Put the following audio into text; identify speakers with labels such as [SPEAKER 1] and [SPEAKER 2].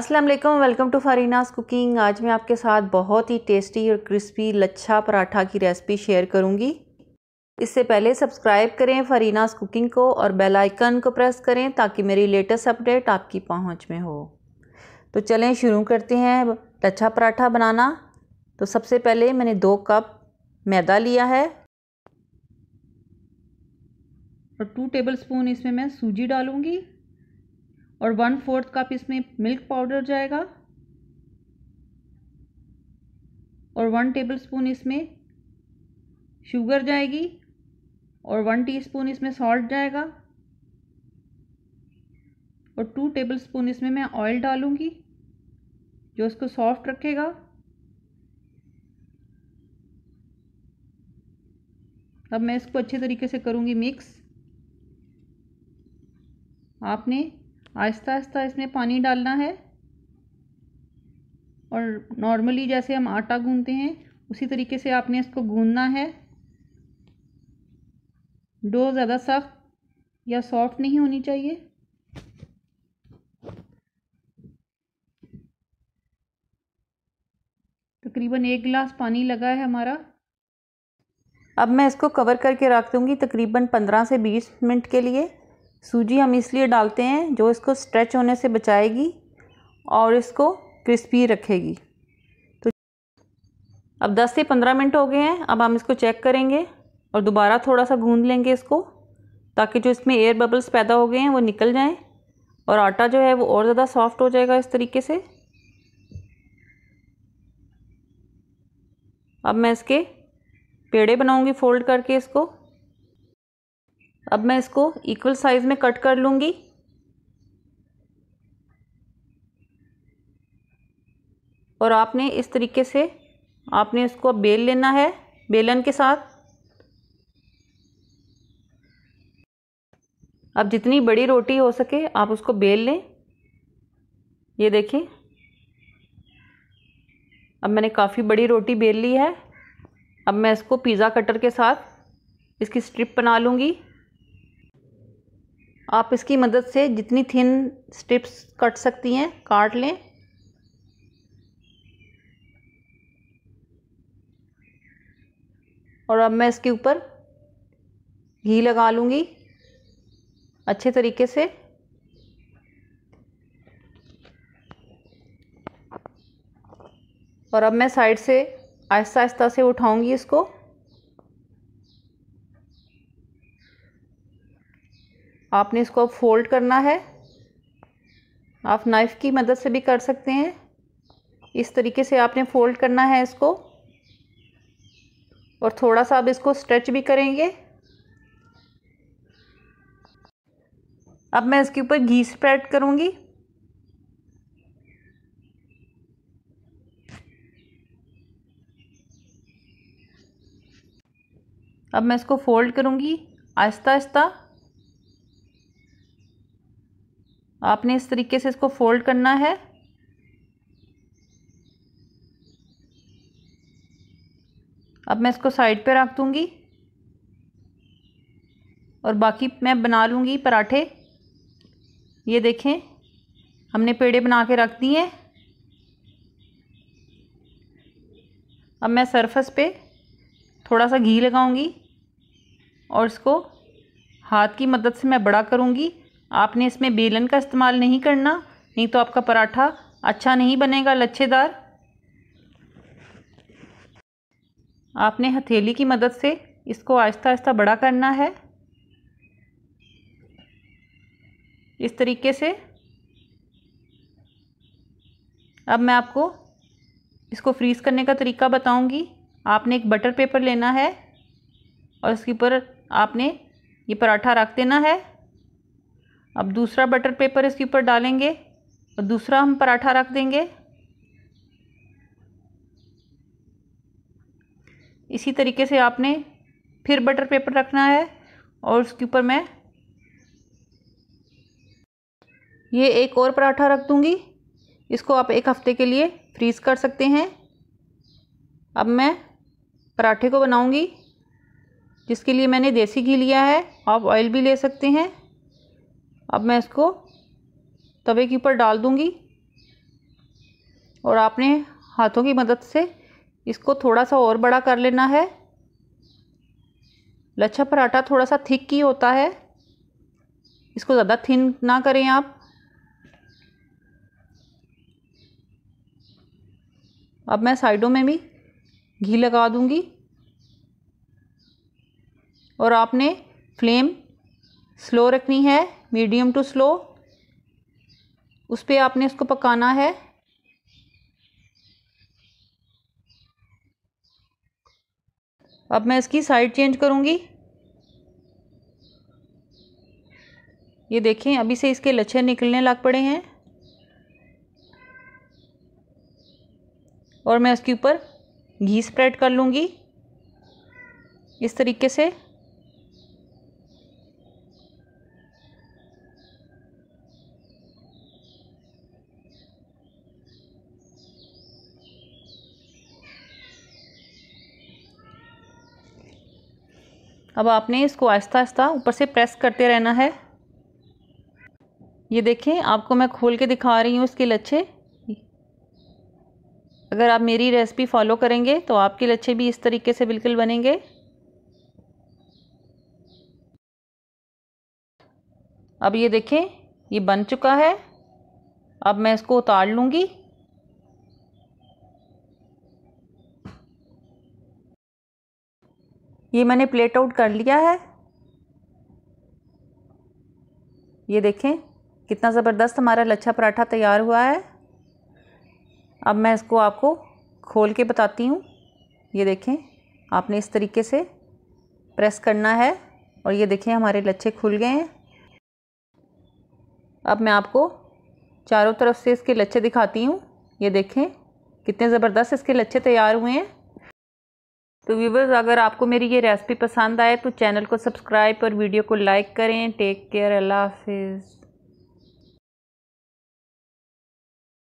[SPEAKER 1] अस्सलाम वालेकुम welcome to फरीनास cooking आज मैं आपके साथ बहुत ही टेस्टी और क्रिस्पी लच्छा पराठा की रेसिपी शेयर करूंगी इससे पहले सब्सक्राइब करें फरीनास कुकिंग को और बेल आइकन को प्रेस करें ताकि मेरी लेटेस्ट अपडेट आपकी पहुंच में हो तो चलें शुरू करते हैं लच्छा पराठा बनाना तो सबसे पहले मैंने दो कप मैदा लिया है और टू टेबल स्पून इसमें मैं सूजी डालूँगी और वन फोर्थ कप इसमें मिल्क पाउडर जाएगा और वन टेबल स्पून इसमें शुगर जाएगी और वन टीस्पून इसमें सॉल्ट जाएगा और टू टेबल स्पून इसमें मैं ऑयल डालूँगी जो इसको सॉफ्ट रखेगा अब मैं इसको अच्छे तरीके से करूँगी मिक्स आपने आहिस्ता आहिस्ता इसमें पानी डालना है और नॉर्मली जैसे हम आटा गूंदते हैं उसी तरीके से आपने इसको गूंदना है डो ज़्यादा सख्त या सॉफ्ट नहीं होनी चाहिए तकरीबन एक गिलास पानी लगा है हमारा अब मैं इसको कवर करके रख दूँगी तकरीबन पंद्रह से बीस मिनट के लिए सूजी हम इसलिए डालते हैं जो इसको स्ट्रेच होने से बचाएगी और इसको क्रिस्पी रखेगी तो अब 10 से 15 मिनट हो गए हैं अब हम इसको चेक करेंगे और दोबारा थोड़ा सा गूंद लेंगे इसको ताकि जो इसमें एयर बबल्स पैदा हो गए हैं वो निकल जाएं और आटा जो है वो और ज़्यादा सॉफ्ट हो जाएगा इस तरीके से अब मैं इसके पेड़े बनाऊंगी फोल्ड करके इसको अब मैं इसको इक्वल साइज़ में कट कर लूँगी और आपने इस तरीके से आपने इसको बेल लेना है बेलन के साथ अब जितनी बड़ी रोटी हो सके आप उसको बेल लें ये देखें अब मैंने काफ़ी बड़ी रोटी बेल ली है अब मैं इसको पिज़्ज़ा कटर के साथ इसकी स्ट्रिप बना लूँगी आप इसकी मदद से जितनी थिन स्ट्रिप्स कट सकती हैं काट लें और अब मैं इसके ऊपर घी लगा लूँगी अच्छे तरीके से और अब मैं साइड से आहिस्ता आहिस्ता से उठाऊँगी इसको आपने इसको फोल्ड करना है आप नाइफ़ की मदद से भी कर सकते हैं इस तरीके से आपने फोल्ड करना है इसको और थोड़ा सा आप इसको स्ट्रेच भी करेंगे अब मैं इसके ऊपर घी स्प्रेड करूँगी अब मैं इसको फोल्ड करूँगी आहिस्ता आहिस्ता आपने इस तरीके से इसको फोल्ड करना है अब मैं इसको साइड पे रख दूँगी और बाकी मैं बना लूँगी पराठे ये देखें हमने पेड़े बना के रख दिए अब मैं सरफेस पे थोड़ा सा घी लगाऊंगी और इसको हाथ की मदद से मैं बड़ा करूंगी आपने इसमें बेलन का इस्तेमाल नहीं करना नहीं तो आपका पराठा अच्छा नहीं बनेगा लच्छेदार आपने हथेली की मदद से इसको आहिस्ता आहिस्ता बड़ा करना है इस तरीके से अब मैं आपको इसको फ्रीज़ करने का तरीका बताऊंगी आपने एक बटर पेपर लेना है और उसके ऊपर आपने ये पराठा रख देना है अब दूसरा बटर पेपर इसके ऊपर डालेंगे और दूसरा हम पराठा रख देंगे इसी तरीके से आपने फिर बटर पेपर रखना है और उसके ऊपर मैं ये एक और पराठा रख दूँगी इसको आप एक हफ़्ते के लिए फ्रीज़ कर सकते हैं अब मैं पराठे को बनाऊँगी जिसके लिए मैंने देसी घी लिया है आप ऑयल भी ले सकते हैं अब मैं इसको तवे के ऊपर डाल दूँगी और आपने हाथों की मदद से इसको थोड़ा सा और बड़ा कर लेना है लच्छा पराठा थोड़ा सा थिक ही होता है इसको ज़्यादा थिन ना करें आप अब मैं साइडों में भी घी लगा दूंगी और आपने फ्लेम स्लो रखनी है मीडियम टू स्लो उस पर आपने इसको पकाना है अब मैं इसकी साइड चेंज करूँगी ये देखें अभी से इसके लच्छे निकलने लग पड़े हैं और मैं इसके ऊपर घी स्प्रेड कर लूँगी इस तरीके से अब आपने इसको आहिस्ता आहिस्ता ऊपर से प्रेस करते रहना है ये देखें आपको मैं खोल के दिखा रही हूँ इसके लच्छे अगर आप मेरी रेसिपी फॉलो करेंगे तो आपके लच्छे भी इस तरीके से बिल्कुल बनेंगे अब ये देखें ये बन चुका है अब मैं इसको उतार लूँगी ये मैंने प्लेट आउट कर लिया है ये देखें कितना ज़बरदस्त हमारा लच्छा पराठा तैयार हुआ है अब मैं इसको आपको खोल के बताती हूँ ये देखें आपने इस तरीके से प्रेस करना है और ये देखें हमारे लच्छे खुल गए हैं अब मैं आपको चारों तरफ से इसके लच्छे दिखाती हूँ ये देखें कितने ज़बरदस्त इसके लच्छे तैयार हुए हैं तो व्यूवर्स अगर आपको मेरी ये रेसिपी पसंद आए तो चैनल को सब्सक्राइब और वीडियो को लाइक करें टेक केयर अल्लाह हाफिज़